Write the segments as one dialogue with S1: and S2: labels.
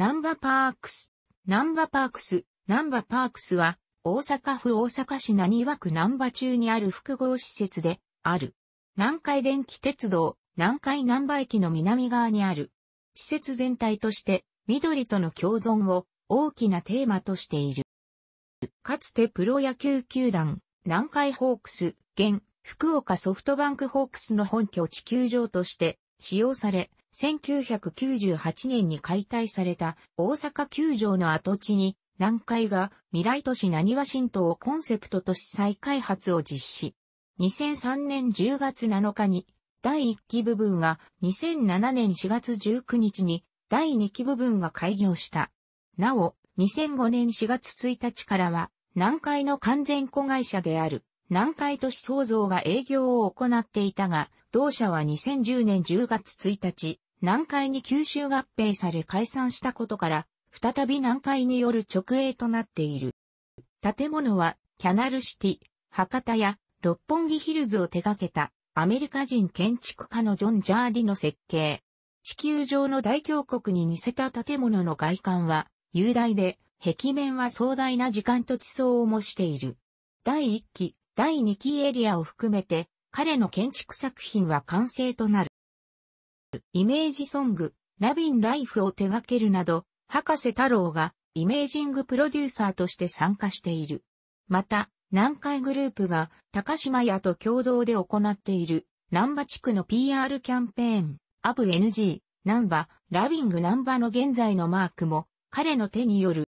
S1: 南波パークス。南波パークス。南波パークスは、大阪府大阪市浪速区南波中にある複合施設で、ある。南海電気鉄道、南海南波駅の南側にある。施設全体として、緑との共存を大きなテーマとしている。かつてプロ野球球団、南海ホークス、現、福岡ソフトバンクホークスの本拠地球場として使用され、1998年に解体された大阪球場の跡地に、南海が未来都市何ワシントンをコンセプトとし再開発を実施。2003年10月7日に第1期部分が2007年4月19日に第2期部分が開業した。なお、2005年4月1日からは南海の完全子会社である南海都市創造が営業を行っていたが、同社は2010年10月1日、南海に吸収合併され解散したことから、再び南海による直営となっている。建物は、キャナルシティ、博多や六本木ヒルズを手掛けたアメリカ人建築家のジョン・ジャーディの設計。地球上の大峡谷に似せた建物の外観は雄大で、壁面は壮大な時間と地層を模している。第1期、第2期エリアを含めて彼の建築作品は完成となる。イメージソング、ラビン・ライフを手掛けるなど、博士太郎がイメージングプロデューサーとして参加している。また、南海グループが高島屋と共同で行っている南波地区の PR キャンペーン、アブ NG、南波、ラビング南波の現在のマークも彼の手による。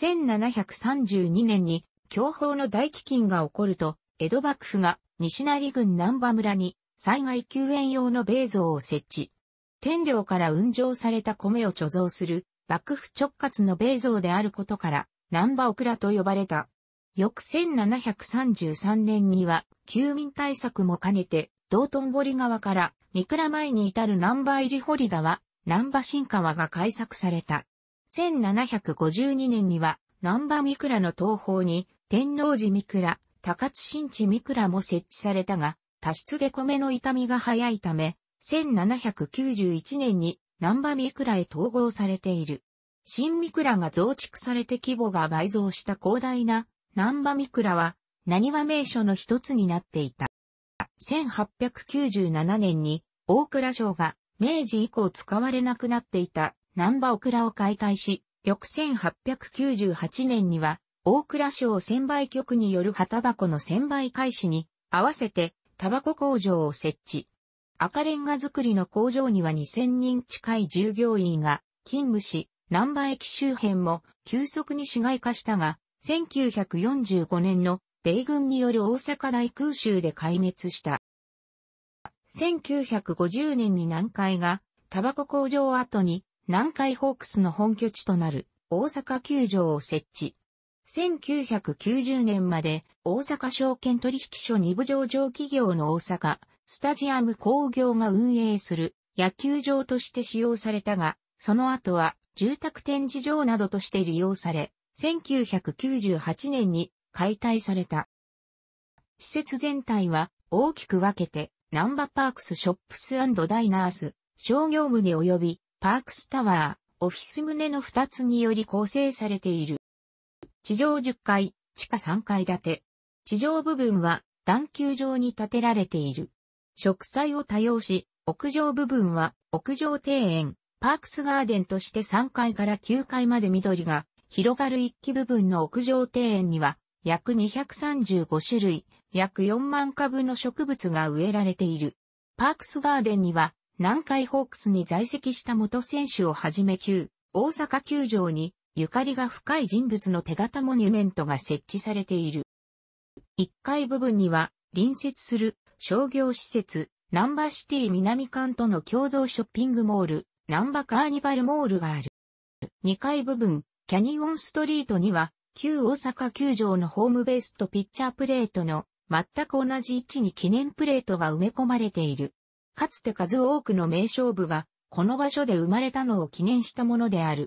S1: 1732年に享保の大飢饉が起こると、江戸幕府が西成郡南波村に災害救援用の米像を設置。天領から運上された米を貯蔵する幕府直轄の米像であることから南波ラと呼ばれた。翌1733年には休眠対策も兼ねて道頓堀川から三倉前に至る南波入り堀川、南波新川が開削された。1752年には南波三倉の東方に天王寺三倉、高津新地三倉も設置されたが、多湿で米の傷みが早いため、1791年に南波三倉へ統合されている。新三倉が増築されて規模が倍増した広大な南波三倉は何は名所の一つになっていた。1897年に大倉省が明治以降使われなくなっていた南波倉を解体し、翌1898年には大倉省専売局による葉タバコの専売開始に合わせてタバコ工場を設置。赤レンガ作りの工場には2000人近い従業員が勤務し、南波駅周辺も急速に市街化したが、1945年の米軍による大阪大空襲で壊滅した。1950年に南海がタバコ工場跡に南海ホークスの本拠地となる大阪球場を設置。1990年まで大阪証券取引所二部上場企業の大阪スタジアム工業が運営する野球場として使用されたが、その後は住宅展示場などとして利用され、1998年に解体された。施設全体は大きく分けて、ナンバパークスショップスダイナース、商業棟及びパークスタワー、オフィス棟の2つにより構成されている。地上10階、地下3階建て。地上部分は段球状に建てられている。植栽を多用し、屋上部分は屋上庭園、パークスガーデンとして3階から9階まで緑が広がる一基部分の屋上庭園には約235種類、約4万株の植物が植えられている。パークスガーデンには南海ホークスに在籍した元選手をはじめ旧大阪球場にゆかりが深い人物の手形モニュメントが設置されている。1階部分には、隣接する商業施設、ナンバシティ南館との共同ショッピングモール、ナンバカーニバルモールがある。2階部分、キャニオンストリートには、旧大阪球場のホームベースとピッチャープレートの全く同じ位置に記念プレートが埋め込まれている。かつて数多くの名勝負がこの場所で生まれたのを記念したものである。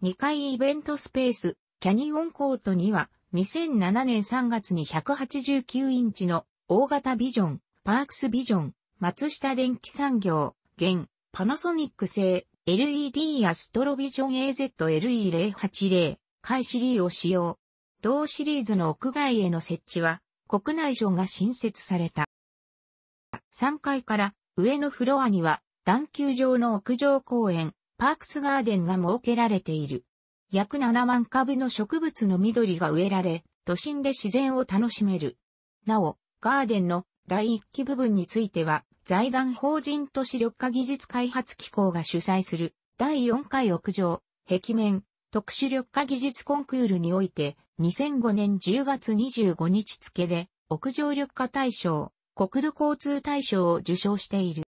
S1: 2階イベントスペース、キャニオンコートには、2007年3月に189インチの大型ビジョン、パークスビジョン、松下電機産業、現、パナソニック製 LED アストロビジョン AZLE080 開シリーを使用。同シリーズの屋外への設置は国内所が新設された。3階から上のフロアには段球場の屋上公園、パークスガーデンが設けられている。約7万株の植物の緑が植えられ、都心で自然を楽しめる。なお、ガーデンの第1期部分については、財団法人都市緑化技術開発機構が主催する第4回屋上、壁面、特殊緑化技術コンクールにおいて、2005年10月25日付で、屋上緑化大賞、国土交通大賞を受賞している。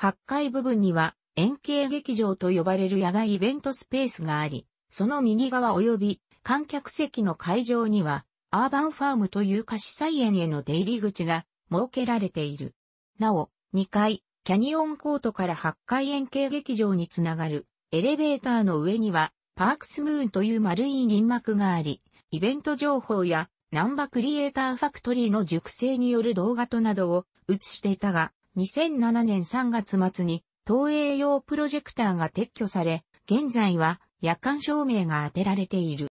S1: 8階部分には、円形劇場と呼ばれる野外イベントスペースがあり、その右側及び観客席の会場には、アーバンファームという貸し菜園への出入り口が設けられている。なお、2階、キャニオンコートから8階円形劇場につながるエレベーターの上には、パークスムーンという丸い銀幕があり、イベント情報や、ナンバクリエイターファクトリーの熟成による動画となどを映していたが、2007年3月末に東映用プロジェクターが撤去され、現在は夜間照明が当てられている。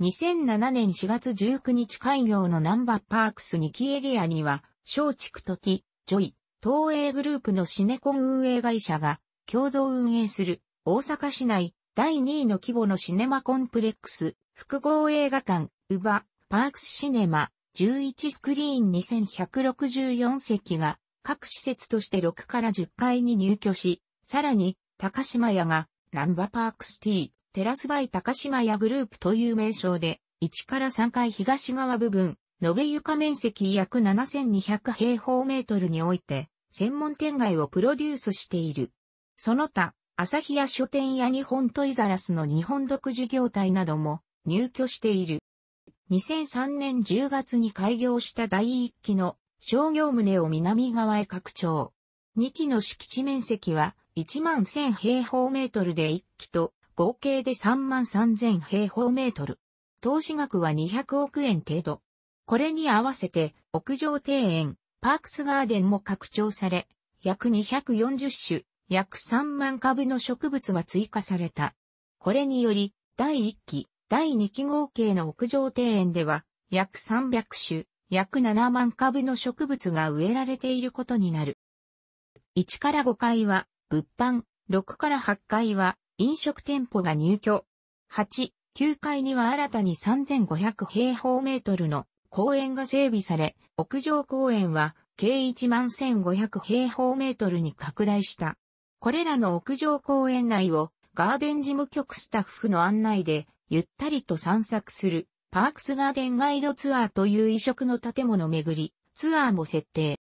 S1: 2007年4月19日開業のナンバーパークス2期エリアには、松竹とき、ジョイ、東映グループのシネコン運営会社が共同運営する大阪市内第2位の規模のシネマコンプレックス複合映画館、ウバ、パークスシネマ、11スクリーン2164席が各施設として6から10階に入居し、さらに、高島屋が、ナンバパークスティー、テラスバイ高島屋グループという名称で、1から3階東側部分、延べ床面積約7200平方メートルにおいて、専門店街をプロデュースしている。その他、朝日屋書店や日本トイザラスの日本独自業態なども入居している。2003年10月に開業した第1期の商業棟を南側へ拡張。2期の敷地面積は1万1000平方メートルで1期と合計で3万3000平方メートル。投資額は200億円程度。これに合わせて屋上庭園、パークスガーデンも拡張され、約240種、約3万株の植物が追加された。これにより、第1期、第2期合計の屋上庭園では、約300種、約7万株の植物が植えられていることになる。1から5階は物販、6から8階は飲食店舗が入居。8、9階には新たに3500平方メートルの公園が整備され、屋上公園は計1万1500平方メートルに拡大した。これらの屋上公園内をガーデン事務局スタッフの案内でゆったりと散策するパークスガーデンガイドツアーという異色の建物巡り、ツアーも設定。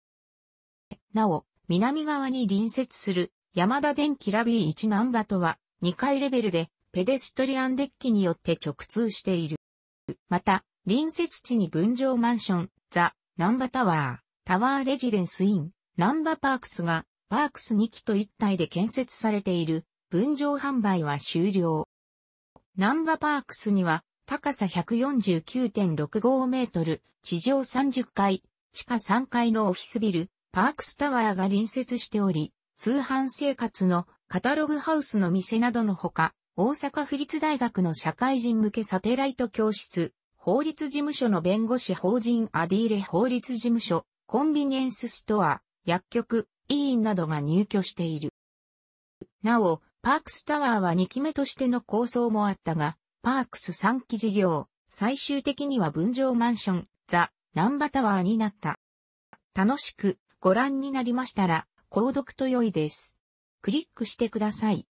S1: なお、南側に隣接する山田電機ラビー1ンバとは2階レベルでペデストリアンデッキによって直通している。また、隣接地に分譲マンション、ザ・ナンバタワー、タワーレジデンスイン、ナンバパークスが、パークス2基と1体で建設されている、分譲販売は終了。ナンバパークスには、高さ149.65メートル、地上30階、地下3階のオフィスビル、パークスタワーが隣接しており、通販生活のカタログハウスの店などのほか、大阪府立大学の社会人向けサテライト教室、法律事務所の弁護士法人アディーレ法律事務所、コンビニエンスストア、薬局、委員などが入居している。なお、パークスタワーは2期目としての構想もあったが、パークス3期事業、最終的には分譲マンション、ザ・ナンバタワーになった。楽しくご覧になりましたら、購読と良いです。クリックしてください。